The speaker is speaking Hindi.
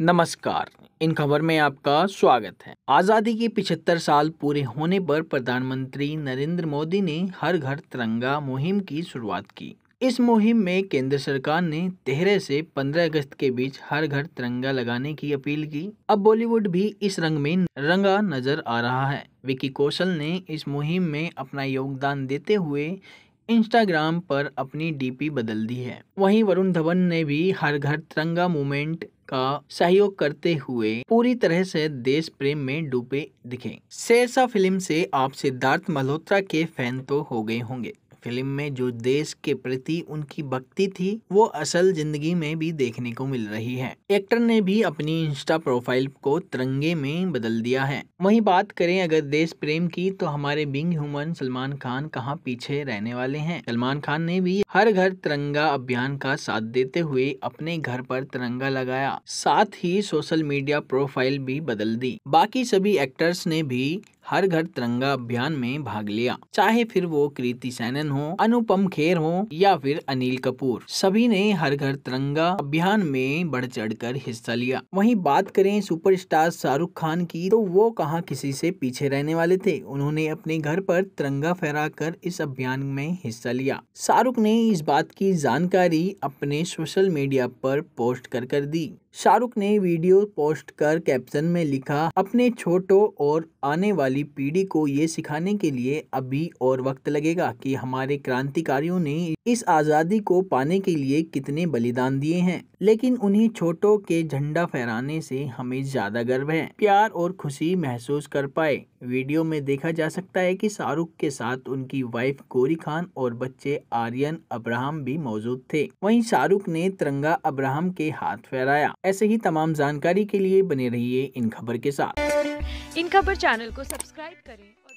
नमस्कार इन खबर में आपका स्वागत है आज़ादी के 75 साल पूरे होने पर प्रधानमंत्री नरेंद्र मोदी ने हर घर तिरंगा मुहिम की शुरुआत की इस मुहिम में केंद्र सरकार ने तेरह से 15 अगस्त के बीच हर घर तिरंगा लगाने की अपील की अब बॉलीवुड भी इस रंग में रंगा नजर आ रहा है विकी कौशल ने इस मुहिम में अपना योगदान देते हुए इंस्टाग्राम पर अपनी डीपी बदल दी है वहीं वरुण धवन ने भी हर घर तिरंगा मूवमेंट का सहयोग करते हुए पूरी तरह से देश प्रेम में डूबे दिखे शेरसा फिल्म से आप सिद्धार्थ मल्होत्रा के फैन तो हो गए होंगे फिल्म में जो देश के प्रति उनकी भक्ति थी वो असल जिंदगी में भी देखने को मिल रही है एक्टर ने भी अपनी इंस्टा प्रोफाइल को तिरंगे में बदल दिया है वही बात करें अगर देश प्रेम की तो हमारे बिंग ह्यूमन सलमान खान कहाँ पीछे रहने वाले हैं सलमान खान ने भी हर घर तिरंगा अभियान का साथ देते हुए अपने घर पर तिरंगा लगाया साथ ही सोशल मीडिया प्रोफाइल भी बदल दी बाकी सभी एक्टर्स ने भी हर घर तिरंगा अभियान में भाग लिया चाहे फिर वो कृति सैनन हो अनुपम खेर हो या फिर अनिल कपूर सभी ने हर घर तिरंगा अभियान में बढ़ चढ़ कर हिस्सा लिया वही बात करें सुपरस्टार शाहरुख खान की तो वो कहा किसी से पीछे रहने वाले थे उन्होंने अपने घर पर तिरंगा कर इस अभियान में हिस्सा लिया शाहरुख ने इस बात की जानकारी अपने सोशल मीडिया पर पोस्ट कर कर दी शाहरुख ने वीडियो पोस्ट कर कैप्शन में लिखा अपने छोटों और आने वाली पीढ़ी को ये सिखाने के लिए अभी और वक्त लगेगा कि हमारे क्रांतिकारियों ने इस आज़ादी को पाने के लिए कितने बलिदान दिए हैं लेकिन उन्हीं छोटों के झंडा फहराने से हमें ज़्यादा गर्व है प्यार और खुशी महसूस कर पाए वीडियो में देखा जा सकता है कि शाहरुख के साथ उनकी वाइफ गोरी खान और बच्चे आर्यन अब्राहम भी मौजूद थे वहीं शाहरुख ने तिरंगा अब्राहम के हाथ फहराया ऐसे ही तमाम जानकारी के लिए बने रहिए इन खबर के साथ इन खबर चैनल को सब्सक्राइब करें